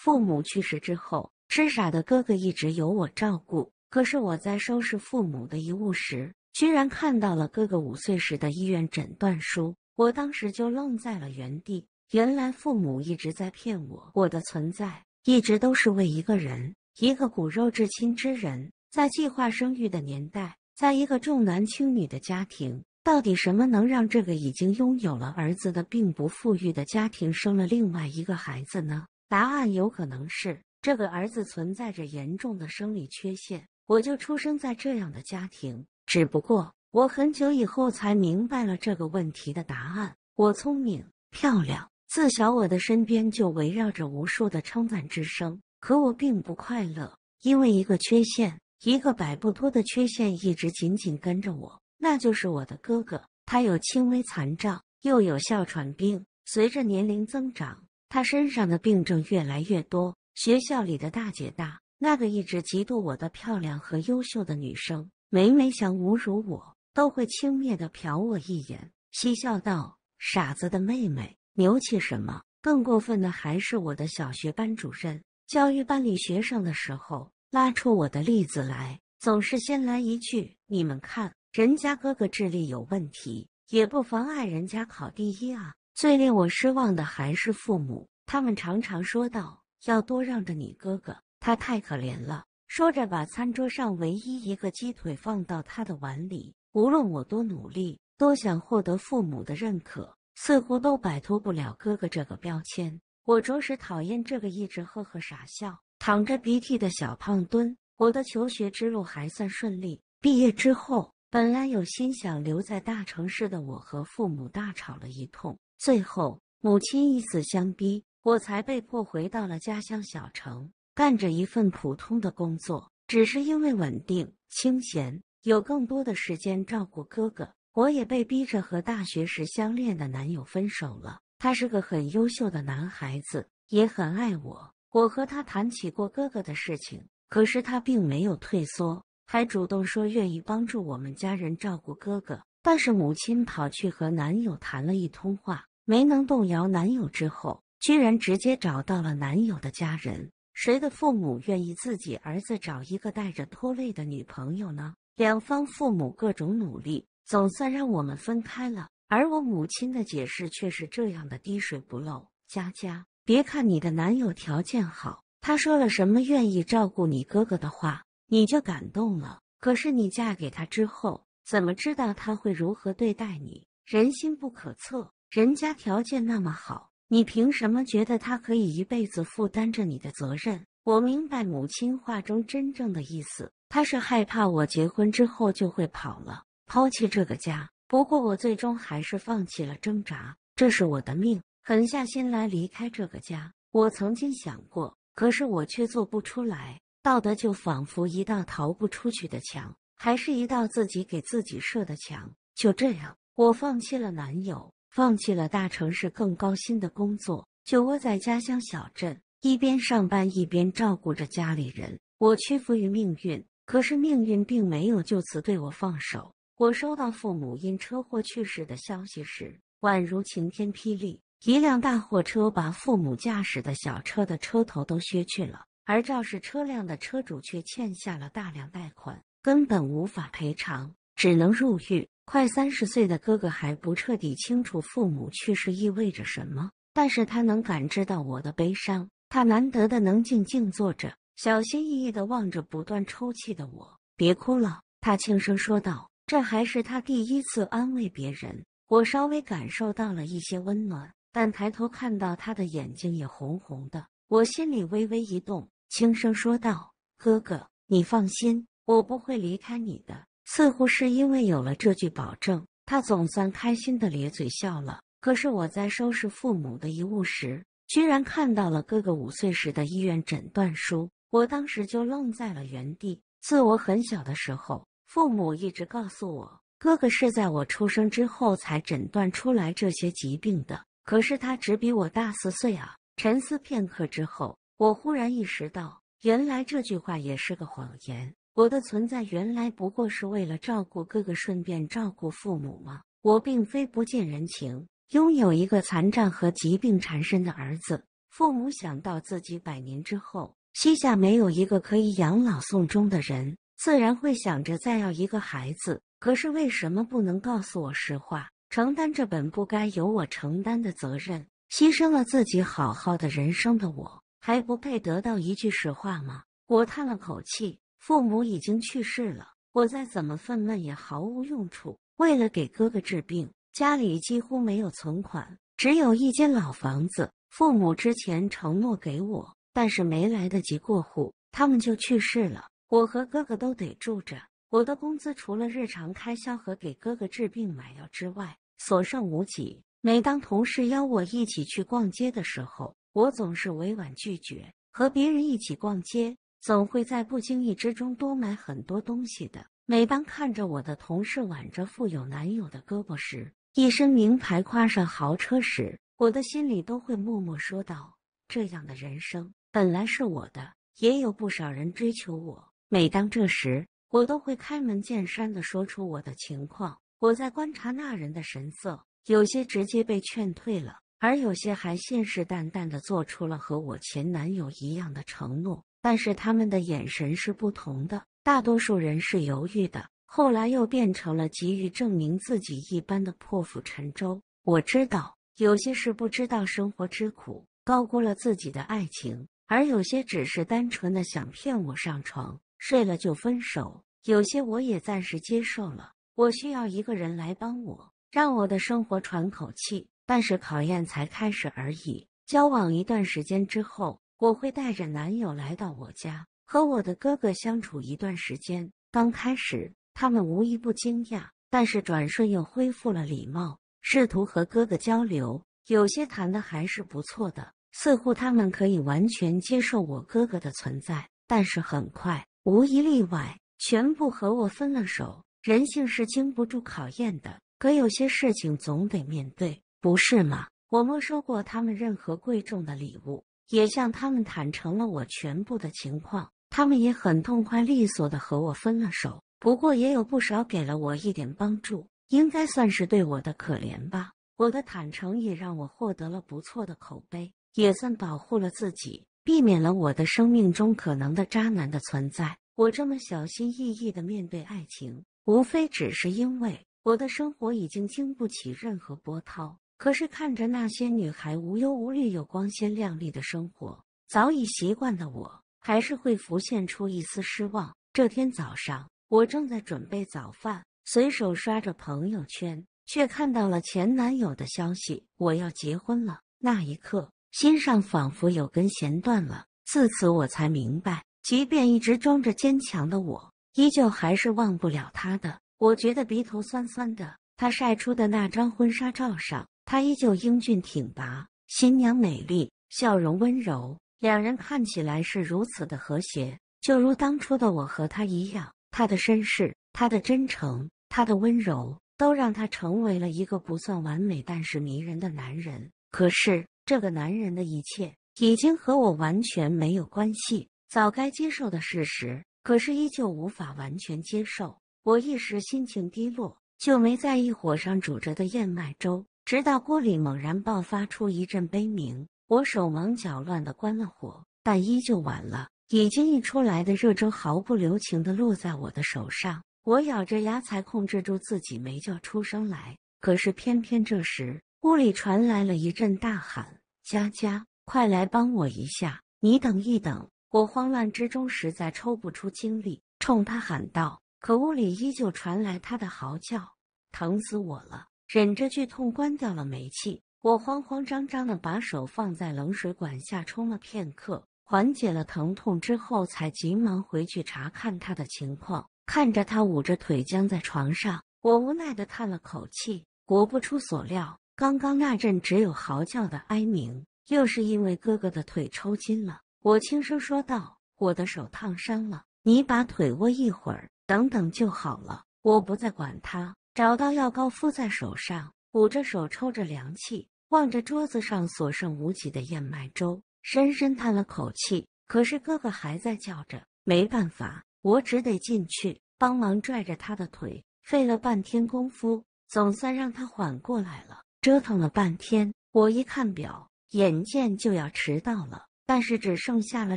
父母去世之后，痴傻的哥哥一直由我照顾。可是我在收拾父母的遗物时，居然看到了哥哥五岁时的医院诊断书。我当时就愣在了原地。原来父母一直在骗我，我的存在一直都是为一个人，一个骨肉至亲之人。在计划生育的年代，在一个重男轻女的家庭，到底什么能让这个已经拥有了儿子的并不富裕的家庭生了另外一个孩子呢？答案有可能是这个儿子存在着严重的生理缺陷。我就出生在这样的家庭，只不过我很久以后才明白了这个问题的答案。我聪明漂亮，自小我的身边就围绕着无数的称赞之声，可我并不快乐，因为一个缺陷，一个摆不脱的缺陷一直紧紧跟着我，那就是我的哥哥，他有轻微残障，又有哮喘病，随着年龄增长。他身上的病症越来越多。学校里的大姐大，那个一直嫉妒我的漂亮和优秀的女生，每每想侮辱我，都会轻蔑的瞟我一眼，嬉笑道：“傻子的妹妹，牛气什么？”更过分的还是我的小学班主任，教育班里学生的时候，拉出我的例子来，总是先来一句：“你们看，人家哥哥智力有问题，也不妨碍人家考第一啊。”最令我失望的还是父母，他们常常说道：“要多让着你哥哥，他太可怜了。”说着，把餐桌上唯一一个鸡腿放到他的碗里。无论我多努力，多想获得父母的认可，似乎都摆脱不了“哥哥”这个标签。我着实讨厌这个一直呵呵傻笑、淌着鼻涕的小胖墩。我的求学之路还算顺利，毕业之后，本来有心想留在大城市的我，和父母大吵了一通。最后，母亲以死相逼，我才被迫回到了家乡小城，干着一份普通的工作。只是因为稳定、清闲，有更多的时间照顾哥哥，我也被逼着和大学时相恋的男友分手了。他是个很优秀的男孩子，也很爱我。我和他谈起过哥哥的事情，可是他并没有退缩，还主动说愿意帮助我们家人照顾哥哥。但是母亲跑去和男友谈了一通话，没能动摇男友之后，居然直接找到了男友的家人。谁的父母愿意自己儿子找一个带着拖累的女朋友呢？两方父母各种努力，总算让我们分开了。而我母亲的解释却是这样的滴水不漏：佳佳，别看你的男友条件好，他说了什么愿意照顾你哥哥的话，你就感动了。可是你嫁给他之后。怎么知道他会如何对待你？人心不可测。人家条件那么好，你凭什么觉得他可以一辈子负担着你的责任？我明白母亲话中真正的意思，她是害怕我结婚之后就会跑了，抛弃这个家。不过我最终还是放弃了挣扎，这是我的命。狠下心来离开这个家，我曾经想过，可是我却做不出来。道德就仿佛一道逃不出去的墙。还是一道自己给自己设的墙。就这样，我放弃了男友，放弃了大城市更高薪的工作，就窝在家乡小镇，一边上班一边照顾着家里人。我屈服于命运，可是命运并没有就此对我放手。我收到父母因车祸去世的消息时，宛如晴天霹雳。一辆大货车把父母驾驶的小车的车头都削去了，而肇事车辆的车主却欠下了大量贷款。根本无法赔偿，只能入狱。快三十岁的哥哥还不彻底清楚父母去世意味着什么，但是他能感知到我的悲伤。他难得的能静静坐着，小心翼翼的望着不断抽泣的我。“别哭了。”他轻声说道。这还是他第一次安慰别人。我稍微感受到了一些温暖，但抬头看到他的眼睛也红红的，我心里微微一动，轻声说道：“哥哥，你放心。”我不会离开你的。似乎是因为有了这句保证，他总算开心的咧嘴笑了。可是我在收拾父母的遗物时，居然看到了哥哥五岁时的医院诊断书，我当时就愣在了原地。自我很小的时候，父母一直告诉我，哥哥是在我出生之后才诊断出来这些疾病的。可是他只比我大四岁啊！沉思片刻之后，我忽然意识到，原来这句话也是个谎言。我的存在原来不过是为了照顾哥哥，顺便照顾父母吗？我并非不近人情。拥有一个残障和疾病缠身的儿子，父母想到自己百年之后，膝下没有一个可以养老送终的人，自然会想着再要一个孩子。可是为什么不能告诉我实话？承担这本不该由我承担的责任，牺牲了自己好好的人生的我，还不配得到一句实话吗？我叹了口气。父母已经去世了，我再怎么愤懑也毫无用处。为了给哥哥治病，家里几乎没有存款，只有一间老房子。父母之前承诺给我，但是没来得及过户，他们就去世了。我和哥哥都得住着。我的工资除了日常开销和给哥哥治病买药之外，所剩无几。每当同事邀我一起去逛街的时候，我总是委婉拒绝。和别人一起逛街。总会在不经意之中多买很多东西的。每当看着我的同事挽着富有男友的胳膊时，一身名牌跨上豪车时，我的心里都会默默说道：“这样的人生本来是我的。”也有不少人追求我，每当这时，我都会开门见山的说出我的情况。我在观察那人的神色，有些直接被劝退了，而有些还信誓旦旦的做出了和我前男友一样的承诺。但是他们的眼神是不同的，大多数人是犹豫的，后来又变成了急于证明自己一般的破釜沉舟。我知道有些是不知道生活之苦，高估了自己的爱情，而有些只是单纯的想骗我上床，睡了就分手。有些我也暂时接受了。我需要一个人来帮我，让我的生活喘口气，但是考验才开始而已。交往一段时间之后。我会带着男友来到我家，和我的哥哥相处一段时间。刚开始，他们无一不惊讶，但是转瞬又恢复了礼貌，试图和哥哥交流。有些谈的还是不错的，似乎他们可以完全接受我哥哥的存在。但是很快，无一例外，全部和我分了手。人性是经不住考验的，可有些事情总得面对，不是吗？我没收过他们任何贵重的礼物。也向他们坦诚了我全部的情况，他们也很痛快利索的和我分了手。不过也有不少给了我一点帮助，应该算是对我的可怜吧。我的坦诚也让我获得了不错的口碑，也算保护了自己，避免了我的生命中可能的渣男的存在。我这么小心翼翼的面对爱情，无非只是因为我的生活已经经不起任何波涛。可是看着那些女孩无忧无虑又光鲜亮丽的生活，早已习惯的我，还是会浮现出一丝失望。这天早上，我正在准备早饭，随手刷着朋友圈，却看到了前男友的消息：“我要结婚了。”那一刻，心上仿佛有根弦断了。自此，我才明白，即便一直装着坚强的我，依旧还是忘不了他的。我觉得鼻头酸酸的，他晒出的那张婚纱照上。他依旧英俊挺拔，新娘美丽，笑容温柔，两人看起来是如此的和谐，就如当初的我和他一样。他的绅士，他的真诚，他的温柔，都让他成为了一个不算完美但是迷人的男人。可是，这个男人的一切已经和我完全没有关系，早该接受的事实，可是依旧无法完全接受。我一时心情低落，就没在意火上煮着的燕麦粥。直到锅里猛然爆发出一阵悲鸣，我手忙脚乱的关了火，但依旧晚了。已经溢出来的热粥毫不留情的落在我的手上，我咬着牙才控制住自己没叫出声来。可是偏偏这时，屋里传来了一阵大喊：“佳佳，快来帮我一下！”你等一等，我慌乱之中实在抽不出精力，冲他喊道。可屋里依旧传来他的嚎叫，疼死我了。忍着剧痛关掉了煤气，我慌慌张张的把手放在冷水管下冲了片刻，缓解了疼痛之后，才急忙回去查看他的情况。看着他捂着腿僵在床上，我无奈的叹了口气。果不出所料，刚刚那阵只有嚎叫的哀鸣，又是因为哥哥的腿抽筋了。我轻声说道：“我的手烫伤了，你把腿窝一会儿，等等就好了。”我不再管他。找到药膏，敷在手上，捂着手抽着凉气，望着桌子上所剩无几的燕麦粥，深深叹了口气。可是哥哥还在叫着，没办法，我只得进去帮忙拽着他的腿，费了半天功夫，总算让他缓过来了。折腾了半天，我一看表，眼见就要迟到了，但是只剩下了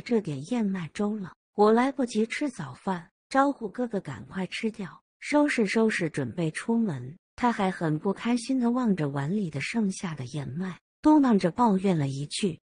这点燕麦粥了，我来不及吃早饭，招呼哥哥赶快吃掉。收拾收拾，准备出门。他还很不开心的望着碗里的剩下的燕麦，嘟囔着抱怨了一句。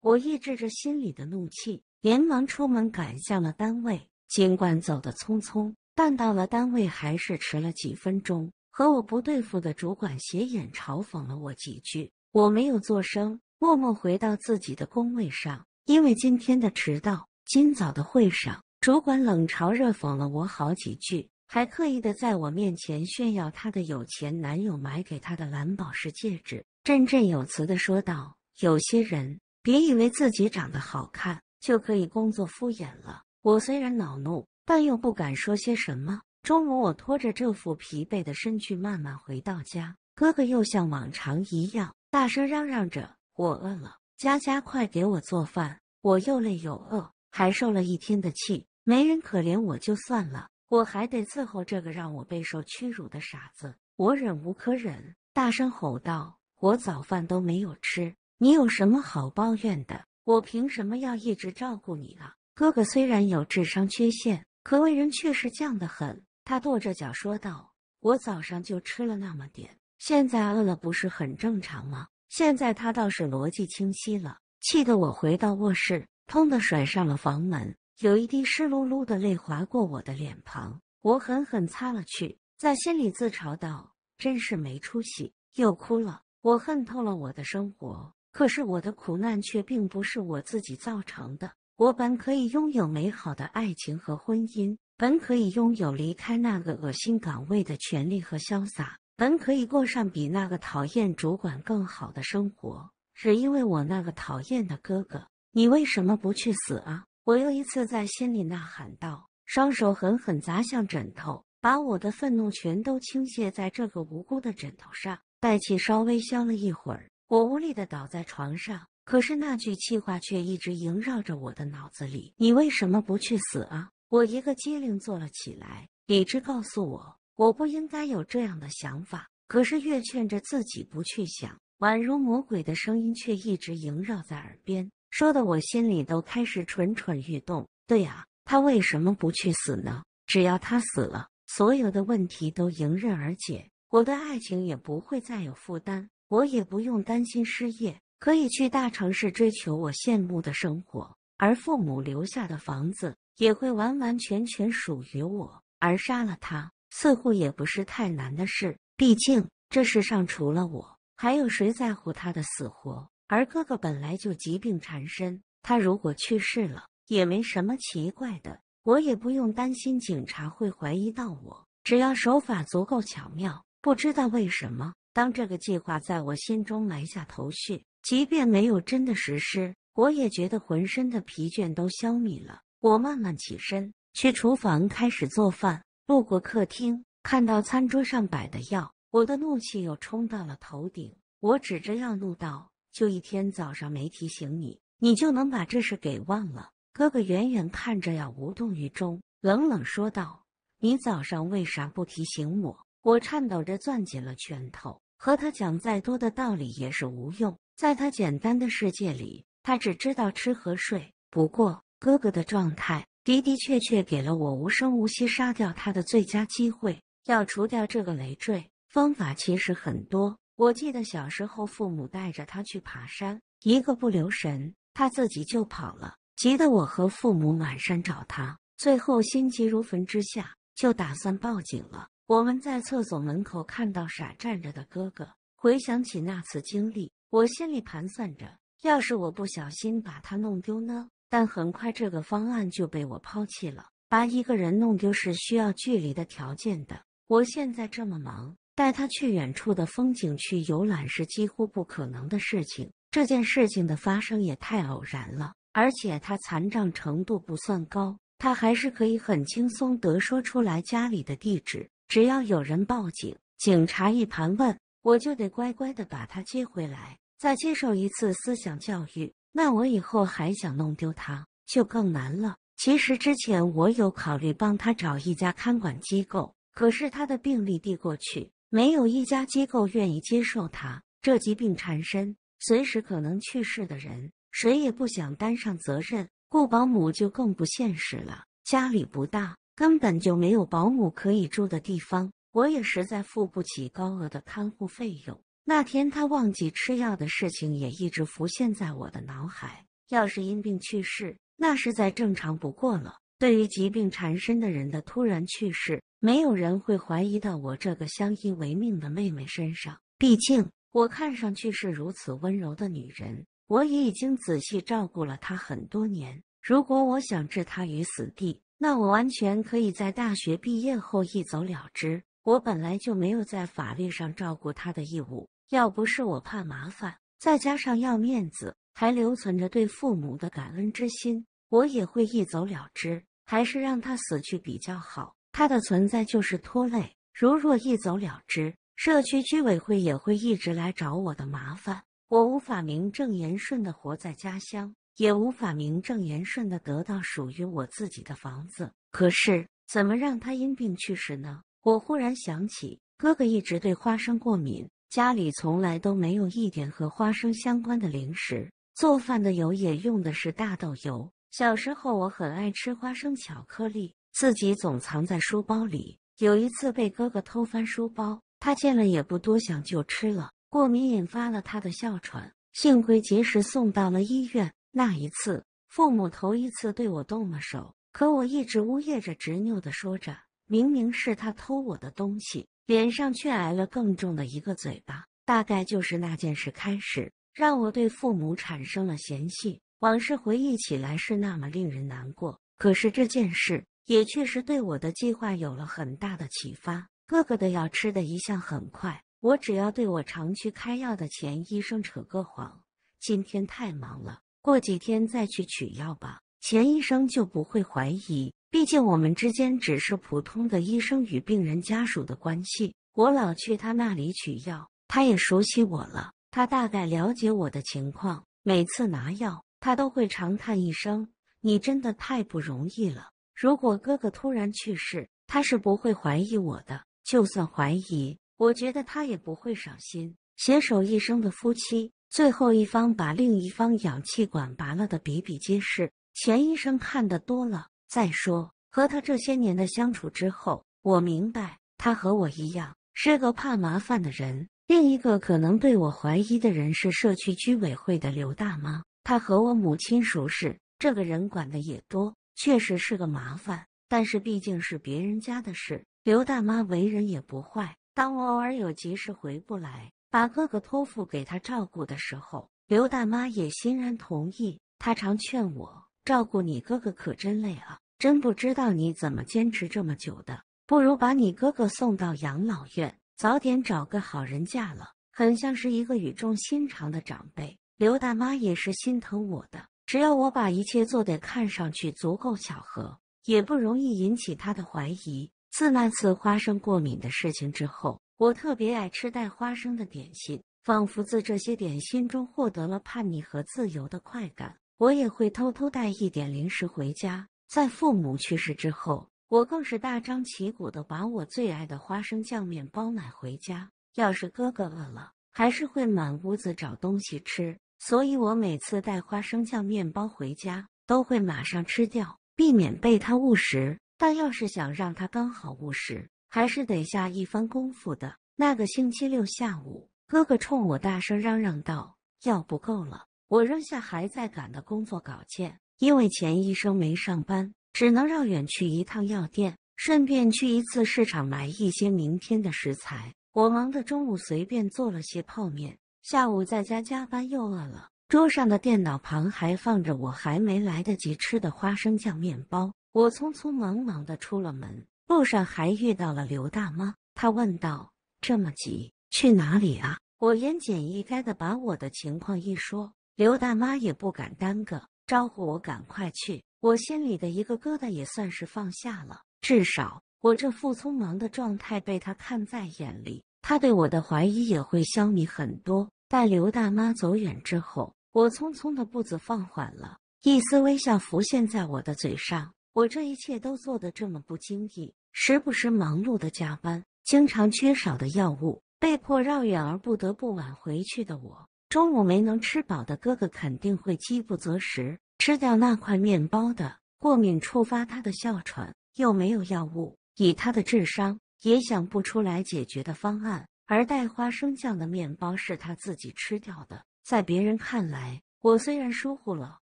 我抑制着心里的怒气，连忙出门赶向了单位。尽管走得匆匆，但到了单位还是迟了几分钟。和我不对付的主管斜眼嘲讽了我几句，我没有做声，默默回到自己的工位上。因为今天的迟到。今早的会上，主管冷嘲热讽了我好几句，还刻意的在我面前炫耀她的有钱男友买给她的蓝宝石戒指，振振有词的说道：“有些人，别以为自己长得好看就可以工作敷衍了。”我虽然恼怒，但又不敢说些什么。中午，我拖着这副疲惫的身躯慢慢回到家，哥哥又像往常一样大声嚷嚷着：“我饿了，佳佳快给我做饭！我又累又饿。”还受了一天的气，没人可怜我就算了，我还得伺候这个让我备受屈辱的傻子，我忍无可忍，大声吼道：“我早饭都没有吃，你有什么好抱怨的？我凭什么要一直照顾你呢？”哥哥虽然有智商缺陷，可为人确实犟得很。他跺着脚说道：“我早上就吃了那么点，现在饿了不是很正常吗？”现在他倒是逻辑清晰了，气得我回到卧室。砰的甩上了房门，有一滴湿漉漉的泪划过我的脸庞，我狠狠擦了去，在心里自嘲道：“真是没出息，又哭了。”我恨透了我的生活，可是我的苦难却并不是我自己造成的。我本可以拥有美好的爱情和婚姻，本可以拥有离开那个恶心岗位的权利和潇洒，本可以过上比那个讨厌主管更好的生活，只因为我那个讨厌的哥哥。你为什么不去死啊？我又一次在心里呐喊道，双手狠狠砸向枕头，把我的愤怒全都倾泻在这个无辜的枕头上。待气稍微消了一会儿，我无力的倒在床上，可是那句气话却一直萦绕着我的脑子里。你为什么不去死啊？我一个机灵坐了起来，理智告诉我我不应该有这样的想法，可是越劝着自己不去想，宛如魔鬼的声音却一直萦绕在耳边。说的我心里都开始蠢蠢欲动。对啊，他为什么不去死呢？只要他死了，所有的问题都迎刃而解，我的爱情也不会再有负担，我也不用担心失业，可以去大城市追求我羡慕的生活。而父母留下的房子也会完完全全属于我。而杀了他，似乎也不是太难的事。毕竟这世上除了我，还有谁在乎他的死活？而哥哥本来就疾病缠身，他如果去世了也没什么奇怪的，我也不用担心警察会怀疑到我。只要手法足够巧妙，不知道为什么，当这个计划在我心中埋下头绪，即便没有真的实施，我也觉得浑身的疲倦都消弭了。我慢慢起身，去厨房开始做饭。路过客厅，看到餐桌上摆的药，我的怒气又冲到了头顶。我指着药怒道。就一天早上没提醒你，你就能把这事给忘了？哥哥远远看着，呀，无动于衷，冷冷说道：“你早上为啥不提醒我？”我颤抖着攥紧了拳头，和他讲再多的道理也是无用。在他简单的世界里，他只知道吃和睡。不过，哥哥的状态的的确确给了我无声无息杀掉他的最佳机会。要除掉这个累赘，方法其实很多。我记得小时候，父母带着他去爬山，一个不留神，他自己就跑了，急得我和父母满山找他。最后心急如焚之下，就打算报警了。我们在厕所门口看到傻站着的哥哥，回想起那次经历，我心里盘算着，要是我不小心把他弄丢呢？但很快这个方案就被我抛弃了。把一个人弄丢是需要距离的条件的。我现在这么忙。带他去远处的风景区游览是几乎不可能的事情。这件事情的发生也太偶然了，而且他残障程度不算高，他还是可以很轻松地说出来家里的地址。只要有人报警，警察一盘问，我就得乖乖地把他接回来，再接受一次思想教育。那我以后还想弄丢他，就更难了。其实之前我有考虑帮他找一家看管机构，可是他的病历递过去。没有一家机构愿意接受他这疾病缠身、随时可能去世的人，谁也不想担上责任。雇保姆就更不现实了，家里不大，根本就没有保姆可以住的地方。我也实在付不起高额的看护费用。那天他忘记吃药的事情也一直浮现在我的脑海。要是因病去世，那是在正常不过了。对于疾病缠身的人的突然去世，没有人会怀疑到我这个相依为命的妹妹身上。毕竟我看上去是如此温柔的女人，我也已经仔细照顾了她很多年。如果我想置她于死地，那我完全可以在大学毕业后一走了之。我本来就没有在法律上照顾她的义务，要不是我怕麻烦，再加上要面子，还留存着对父母的感恩之心，我也会一走了之。还是让他死去比较好，他的存在就是拖累。如若一走了之，社区居委会也会一直来找我的麻烦。我无法名正言顺的活在家乡，也无法名正言顺的得到属于我自己的房子。可是，怎么让他因病去世呢？我忽然想起，哥哥一直对花生过敏，家里从来都没有一点和花生相关的零食，做饭的油也用的是大豆油。小时候，我很爱吃花生巧克力，自己总藏在书包里。有一次被哥哥偷翻书包，他见了也不多想就吃了，过敏引发了他的哮喘，幸亏及时送到了医院。那一次，父母头一次对我动了手，可我一直呜咽着，执拗的说着：“明明是他偷我的东西。”脸上却挨了更重的一个嘴巴。大概就是那件事开始，让我对父母产生了嫌隙。往事回忆起来是那么令人难过，可是这件事也确实对我的计划有了很大的启发。哥哥的药吃的一向很快，我只要对我常去开药的钱医生扯个谎，今天太忙了，过几天再去取药吧，钱医生就不会怀疑。毕竟我们之间只是普通的医生与病人家属的关系，我老去他那里取药，他也熟悉我了，他大概了解我的情况，每次拿药。他都会长叹一声：“你真的太不容易了。”如果哥哥突然去世，他是不会怀疑我的。就算怀疑，我觉得他也不会伤心。携手一生的夫妻，最后一方把另一方氧气管拔了的比比皆是。钱医生看得多了。再说，和他这些年的相处之后，我明白他和我一样是个怕麻烦的人。另一个可能对我怀疑的人是社区居委会的刘大妈。他和我母亲熟识，这个人管的也多，确实是个麻烦。但是毕竟是别人家的事，刘大妈为人也不坏。当我偶尔有急事回不来，把哥哥托付给他照顾的时候，刘大妈也欣然同意。她常劝我：“照顾你哥哥可真累啊，真不知道你怎么坚持这么久的。不如把你哥哥送到养老院，早点找个好人嫁了。”很像是一个语重心长的长辈。刘大妈也是心疼我的，只要我把一切做得看上去足够巧合，也不容易引起她的怀疑。自那次花生过敏的事情之后，我特别爱吃带花生的点心，仿佛自这些点心中获得了叛逆和自由的快感。我也会偷偷带一点零食回家。在父母去世之后，我更是大张旗鼓地把我最爱的花生酱面包买回家。要是哥哥饿了，还是会满屋子找东西吃。所以，我每次带花生酱面包回家，都会马上吃掉，避免被他误食。但要是想让他刚好误食，还是得下一番功夫的。那个星期六下午，哥哥冲我大声嚷嚷道：“药不够了！”我扔下还在赶的工作稿件，因为钱医生没上班，只能绕远去一趟药店，顺便去一次市场买一些明天的食材。我忙得中午随便做了些泡面。下午在家加班又饿了，桌上的电脑旁还放着我还没来得及吃的花生酱面包。我匆匆忙忙的出了门，路上还遇到了刘大妈。她问道：“这么急去哪里啊？”我言简意赅的把我的情况一说，刘大妈也不敢耽搁，招呼我赶快去。我心里的一个疙瘩也算是放下了，至少我这副匆忙的状态被她看在眼里，她对我的怀疑也会消弭很多。待刘大妈走远之后，我匆匆的步子放缓了，一丝微笑浮现在我的嘴上。我这一切都做得这么不经意，时不时忙碌的加班，经常缺少的药物，被迫绕远而不得不晚回去的我，中午没能吃饱的哥哥肯定会饥不择食，吃掉那块面包的过敏触发他的哮喘，又没有药物，以他的智商也想不出来解决的方案。而带花生酱的面包是他自己吃掉的。在别人看来，我虽然疏忽了，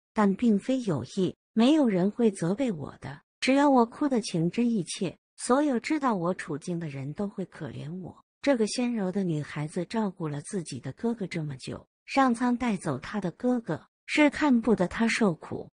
但并非有意，没有人会责备我的。只要我哭得情真意切，所有知道我处境的人都会可怜我。这个纤柔的女孩子照顾了自己的哥哥这么久，上苍带走她的哥哥，是看不得她受苦。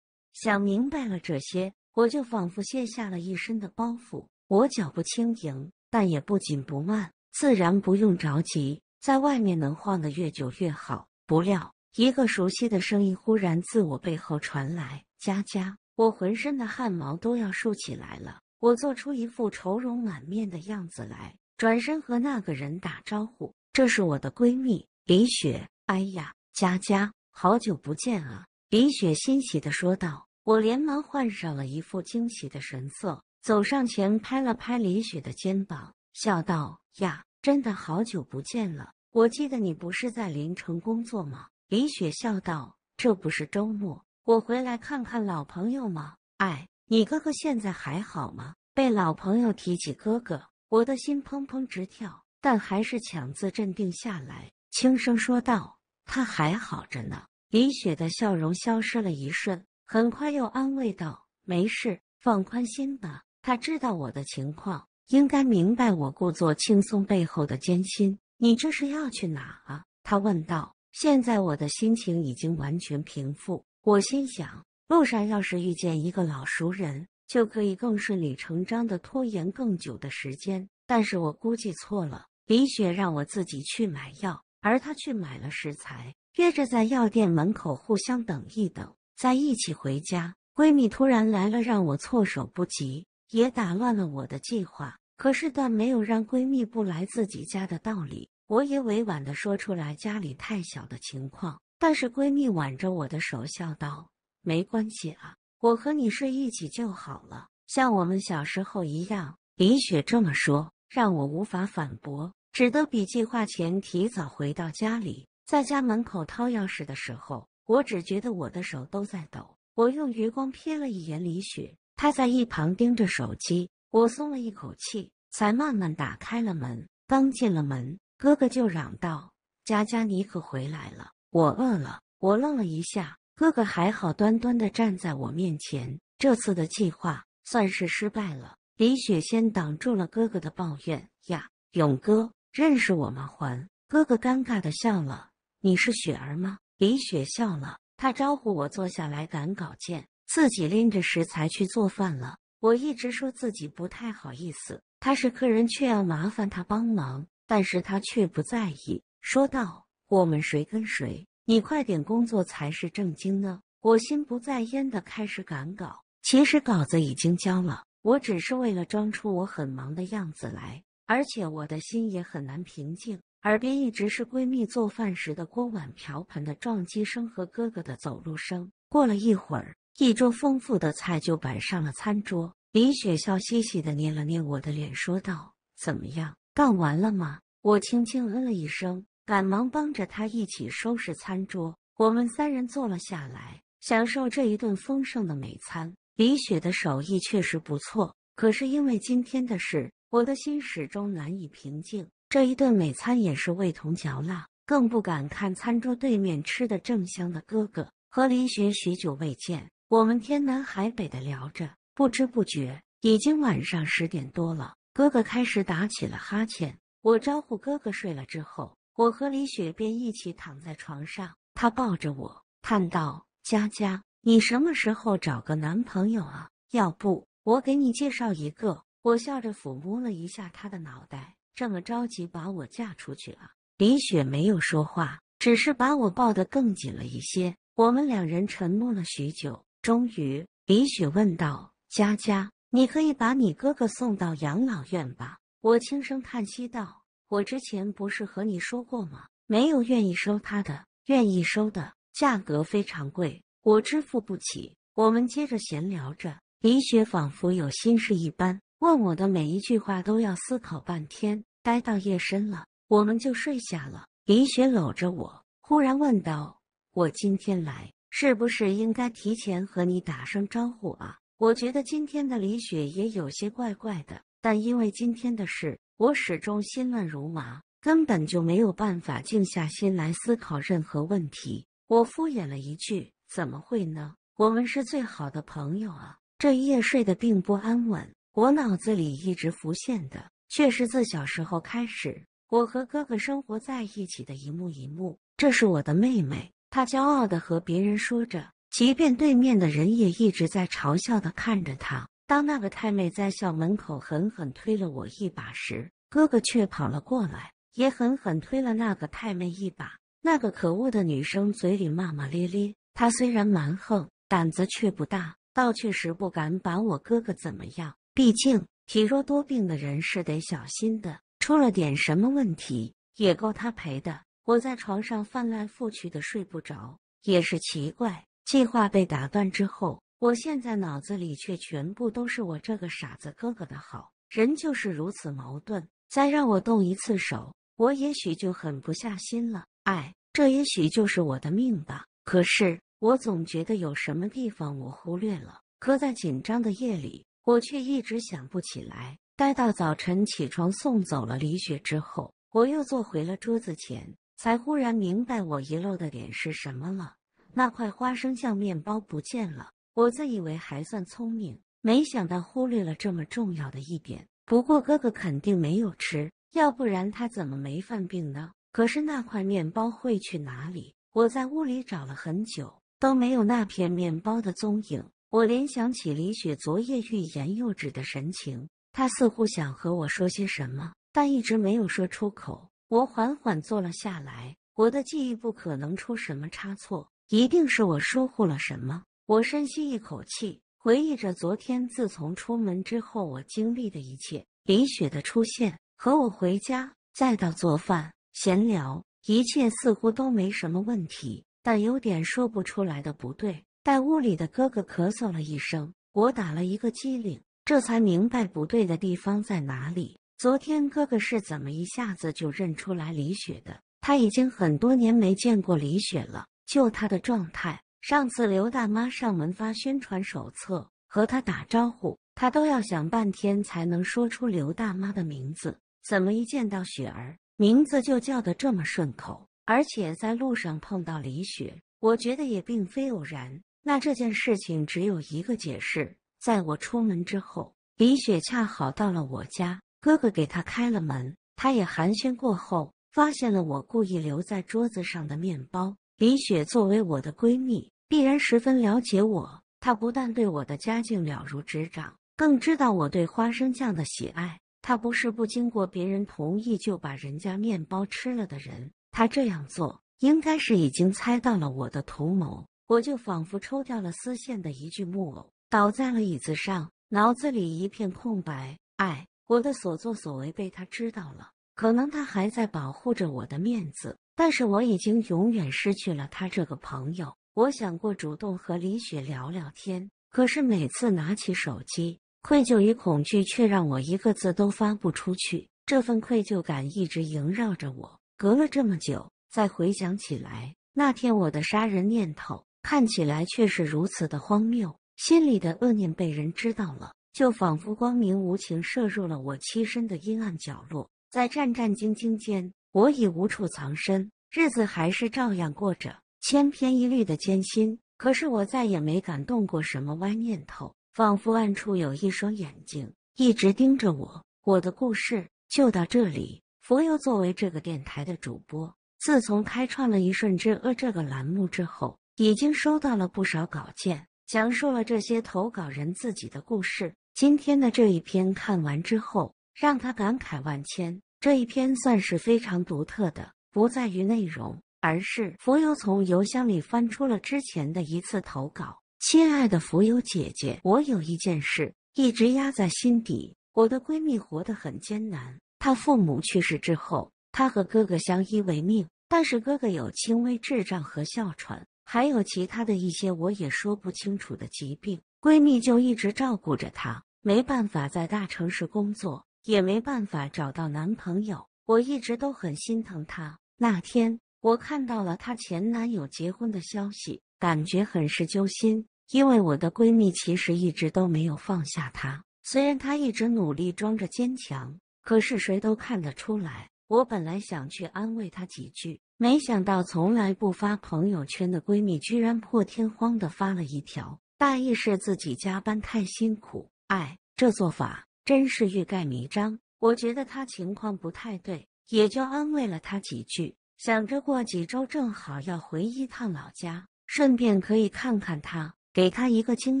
想明白了这些。我就仿佛卸下了一身的包袱，我脚步轻盈，但也不紧不慢，自然不用着急，在外面能晃得越久越好。不料，一个熟悉的声音忽然自我背后传来：“佳佳！”我浑身的汗毛都要竖起来了，我做出一副愁容满面的样子来，转身和那个人打招呼：“这是我的闺蜜李雪。”“哎呀，佳佳，好久不见啊！”李雪欣喜的说道。我连忙换上了一副惊喜的神色，走上前拍了拍李雪的肩膀，笑道：“呀，真的好久不见了！我记得你不是在临城工作吗？”李雪笑道：“这不是周末，我回来看看老朋友吗？”哎，你哥哥现在还好吗？被老朋友提起哥哥，我的心砰砰直跳，但还是强自镇定下来，轻声说道：“他还好着呢。”李雪的笑容消失了一瞬。很快又安慰道：“没事，放宽心吧。他知道我的情况，应该明白我故作轻松背后的艰辛。”你这是要去哪啊？他问道。现在我的心情已经完全平复，我心想，路上要是遇见一个老熟人，就可以更顺理成章的拖延更久的时间。但是我估计错了。李雪让我自己去买药，而他去买了食材，约着在药店门口互相等一等。在一起回家，闺蜜突然来了，让我措手不及，也打乱了我的计划。可是，但没有让闺蜜不来自己家的道理，我也委婉的说出来家里太小的情况。但是，闺蜜挽着我的手笑道：“没关系啊，我和你睡一起就好了，像我们小时候一样。”李雪这么说，让我无法反驳，只得比计划前提早回到家里。在家门口掏钥匙的时候。我只觉得我的手都在抖，我用余光瞥了一眼李雪，她在一旁盯着手机。我松了一口气，才慢慢打开了门。刚进了门，哥哥就嚷道：“佳佳，你可回来了！我饿了。”我愣了一下，哥哥还好端端的站在我面前。这次的计划算是失败了。李雪先挡住了哥哥的抱怨：“呀，勇哥，认识我吗？还？”哥哥尴尬的笑了：“你是雪儿吗？”李雪笑了，她招呼我坐下来赶稿件，自己拎着食材去做饭了。我一直说自己不太好意思，他是客人却要麻烦他帮忙，但是他却不在意，说道：“我们谁跟谁？你快点工作才是正经呢。”我心不在焉的开始赶稿，其实稿子已经交了，我只是为了装出我很忙的样子来，而且我的心也很难平静。耳边一直是闺蜜做饭时的锅碗瓢盆的撞击声和哥哥的走路声。过了一会儿，一桌丰富的菜就摆上了餐桌。李雪笑嘻嘻的捏了捏我的脸，说道：“怎么样，干完了吗？”我轻轻嗯了一声，赶忙帮着她一起收拾餐桌。我们三人坐了下来，享受这一顿丰盛的美餐。李雪的手艺确实不错，可是因为今天的事，我的心始终难以平静。这一顿美餐也是味同嚼蜡，更不敢看餐桌对面吃的正香的哥哥和李雪。许久未见，我们天南海北的聊着，不知不觉已经晚上十点多了。哥哥开始打起了哈欠，我招呼哥哥睡了之后，我和李雪便一起躺在床上。他抱着我，叹道：“佳佳，你什么时候找个男朋友啊？要不我给你介绍一个。”我笑着抚摸了一下他的脑袋。这么着急把我嫁出去啊？李雪没有说话，只是把我抱得更紧了一些。我们两人沉默了许久，终于，李雪问道：“佳佳，你可以把你哥哥送到养老院吧？”我轻声叹息道：“我之前不是和你说过吗？没有愿意收他的，愿意收的价格非常贵，我支付不起。”我们接着闲聊着，李雪仿佛有心事一般，问我的每一句话都要思考半天。待到夜深了，我们就睡下了。李雪搂着我，忽然问道：“我今天来，是不是应该提前和你打声招呼啊？”我觉得今天的李雪也有些怪怪的，但因为今天的事，我始终心乱如麻，根本就没有办法静下心来思考任何问题。我敷衍了一句：“怎么会呢？我们是最好的朋友啊。”这一夜睡得并不安稳，我脑子里一直浮现的。却是自小时候开始，我和哥哥生活在一起的一幕一幕。这是我的妹妹，她骄傲地和别人说着，即便对面的人也一直在嘲笑地看着她。当那个太妹在校门口狠狠推了我一把时，哥哥却跑了过来，也狠狠推了那个太妹一把。那个可恶的女生嘴里骂骂咧咧，她虽然蛮横，胆子却不大，倒确实不敢把我哥哥怎么样，毕竟。体弱多病的人是得小心的，出了点什么问题也够他赔的。我在床上翻来覆去的睡不着，也是奇怪。计划被打断之后，我现在脑子里却全部都是我这个傻子哥哥的好。人就是如此矛盾。再让我动一次手，我也许就狠不下心了。哎，这也许就是我的命吧。可是我总觉得有什么地方我忽略了。可在紧张的夜里。我却一直想不起来。待到早晨起床送走了李雪之后，我又坐回了桌子前，才忽然明白我遗漏的点是什么了。那块花生酱面包不见了。我自以为还算聪明，没想到忽略了这么重要的一点。不过哥哥肯定没有吃，要不然他怎么没犯病呢？可是那块面包会去哪里？我在屋里找了很久，都没有那片面包的踪影。我联想起李雪昨夜欲言又止的神情，她似乎想和我说些什么，但一直没有说出口。我缓缓坐了下来，我的记忆不可能出什么差错，一定是我疏忽了什么。我深吸一口气，回忆着昨天自从出门之后我经历的一切：李雪的出现，和我回家，再到做饭、闲聊，一切似乎都没什么问题，但有点说不出来的不对。但屋里的哥哥咳嗽了一声，我打了一个激灵，这才明白不对的地方在哪里。昨天哥哥是怎么一下子就认出来李雪的？他已经很多年没见过李雪了，就他的状态，上次刘大妈上门发宣传手册，和他打招呼，他都要想半天才能说出刘大妈的名字。怎么一见到雪儿，名字就叫得这么顺口？而且在路上碰到李雪，我觉得也并非偶然。那这件事情只有一个解释：在我出门之后，李雪恰好到了我家，哥哥给她开了门，她也寒暄过后，发现了我故意留在桌子上的面包。李雪作为我的闺蜜，必然十分了解我。她不但对我的家境了如指掌，更知道我对花生酱的喜爱。她不是不经过别人同意就把人家面包吃了的人。她这样做，应该是已经猜到了我的图谋。我就仿佛抽掉了丝线的一具木偶，倒在了椅子上，脑子里一片空白。哎，我的所作所为被他知道了，可能他还在保护着我的面子，但是我已经永远失去了他这个朋友。我想过主动和李雪聊聊天，可是每次拿起手机，愧疚与恐惧却让我一个字都发不出去。这份愧疚感一直萦绕着我。隔了这么久，再回想起来，那天我的杀人念头。看起来却是如此的荒谬，心里的恶念被人知道了，就仿佛光明无情射入了我栖身的阴暗角落。在战战兢兢间，我已无处藏身，日子还是照样过着千篇一律的艰辛。可是我再也没敢动过什么歪念头，仿佛暗处有一双眼睛一直盯着我。我的故事就到这里。佛佑作为这个电台的主播，自从开创了“一瞬之恶”这个栏目之后。已经收到了不少稿件，讲述了这些投稿人自己的故事。今天的这一篇看完之后，让他感慨万千。这一篇算是非常独特的，不在于内容，而是浮游从邮箱里翻出了之前的一次投稿：“亲爱的浮游姐姐，我有一件事一直压在心底。我的闺蜜活得很艰难，她父母去世之后，她和哥哥相依为命，但是哥哥有轻微智障和哮喘。”还有其他的一些我也说不清楚的疾病，闺蜜就一直照顾着她。没办法在大城市工作，也没办法找到男朋友。我一直都很心疼她。那天我看到了她前男友结婚的消息，感觉很是揪心。因为我的闺蜜其实一直都没有放下她，虽然她一直努力装着坚强，可是谁都看得出来。我本来想去安慰她几句，没想到从来不发朋友圈的闺蜜居然破天荒的发了一条，大意是自己加班太辛苦。哎，这做法真是欲盖弥彰。我觉得她情况不太对，也就安慰了她几句，想着过几周正好要回一趟老家，顺便可以看看她，给她一个惊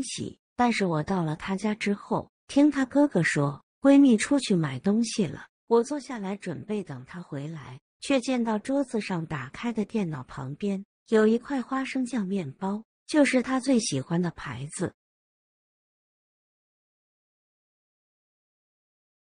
喜。但是我到了她家之后，听她哥哥说，闺蜜出去买东西了。我坐下来准备等他回来，却见到桌子上打开的电脑旁边有一块花生酱面包，就是他最喜欢的牌子。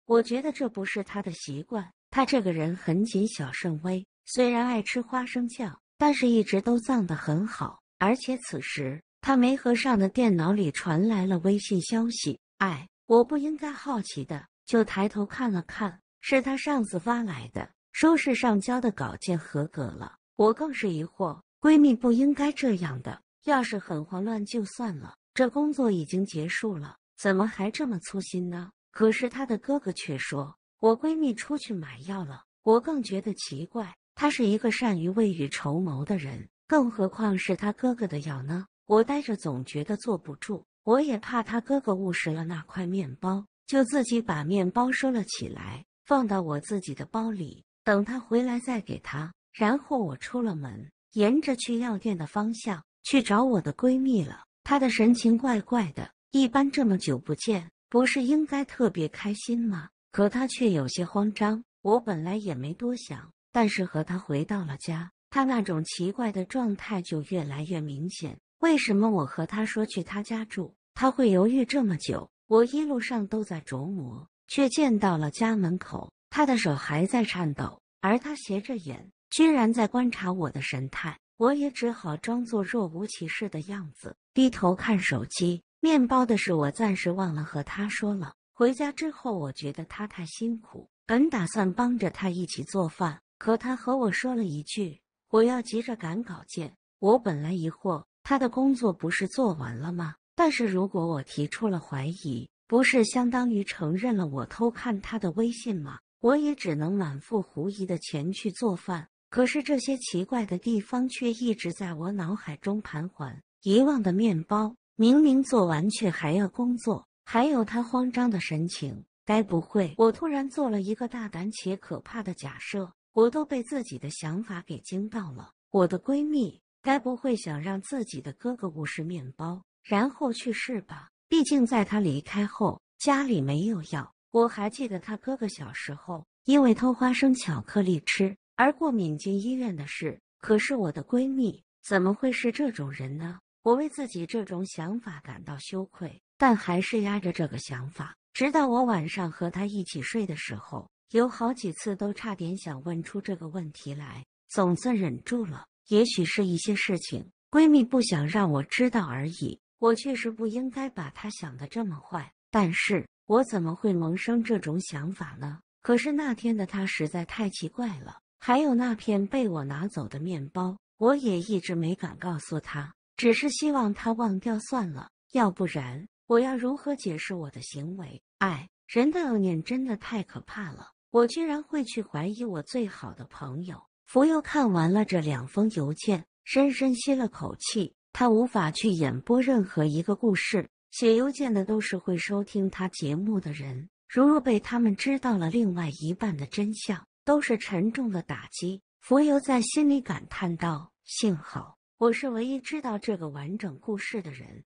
我觉得这不是他的习惯。他这个人很谨小慎微，虽然爱吃花生酱，但是一直都藏得很好。而且此时他没合上的电脑里传来了微信消息。哎，我不应该好奇的，就抬头看了看。是她上司发来的，说是上交的稿件合格了。我更是疑惑，闺蜜不应该这样的，要是很慌乱就算了，这工作已经结束了，怎么还这么粗心呢？可是她的哥哥却说，我闺蜜出去买药了。我更觉得奇怪，她是一个善于未雨绸缪的人，更何况是她哥哥的药呢？我呆着总觉得坐不住，我也怕她哥哥误食了那块面包，就自己把面包收了起来。放到我自己的包里，等他回来再给他。然后我出了门，沿着去药店的方向去找我的闺蜜了。她的神情怪怪的，一般这么久不见，不是应该特别开心吗？可她却有些慌张。我本来也没多想，但是和她回到了家，她那种奇怪的状态就越来越明显。为什么我和她说去她家住，她会犹豫这么久？我一路上都在琢磨。却见到了家门口，他的手还在颤抖，而他斜着眼，居然在观察我的神态。我也只好装作若无其事的样子，低头看手机。面包的事，我暂时忘了和他说了。回家之后，我觉得他太辛苦，本打算帮着他一起做饭，可他和我说了一句：“我要急着赶稿件。”我本来疑惑他的工作不是做完了吗？但是如果我提出了怀疑，不是相当于承认了我偷看他的微信吗？我也只能满腹狐疑的前去做饭。可是这些奇怪的地方却一直在我脑海中盘桓。遗忘的面包明明做完却还要工作，还有他慌张的神情，该不会……我突然做了一个大胆且可怕的假设，我都被自己的想法给惊到了。我的闺蜜该不会想让自己的哥哥误食面包然后去世吧？毕竟，在他离开后，家里没有药。我还记得他哥哥小时候因为偷花生巧克力吃而过敏进医院的事。可是我的闺蜜怎么会是这种人呢？我为自己这种想法感到羞愧，但还是压着这个想法。直到我晚上和他一起睡的时候，有好几次都差点想问出这个问题来，总算忍住了。也许是一些事情，闺蜜不想让我知道而已。我确实不应该把他想的这么坏，但是我怎么会萌生这种想法呢？可是那天的他实在太奇怪了，还有那片被我拿走的面包，我也一直没敢告诉他，只是希望他忘掉算了，要不然我要如何解释我的行为？哎，人的恶念真的太可怕了，我居然会去怀疑我最好的朋友。福佑看完了这两封邮件，深深吸了口气。他无法去演播任何一个故事，写邮件的都是会收听他节目的人。如若被他们知道了另外一半的真相，都是沉重的打击。佛游在心里感叹道：“幸好我是唯一知道这个完整故事的人。”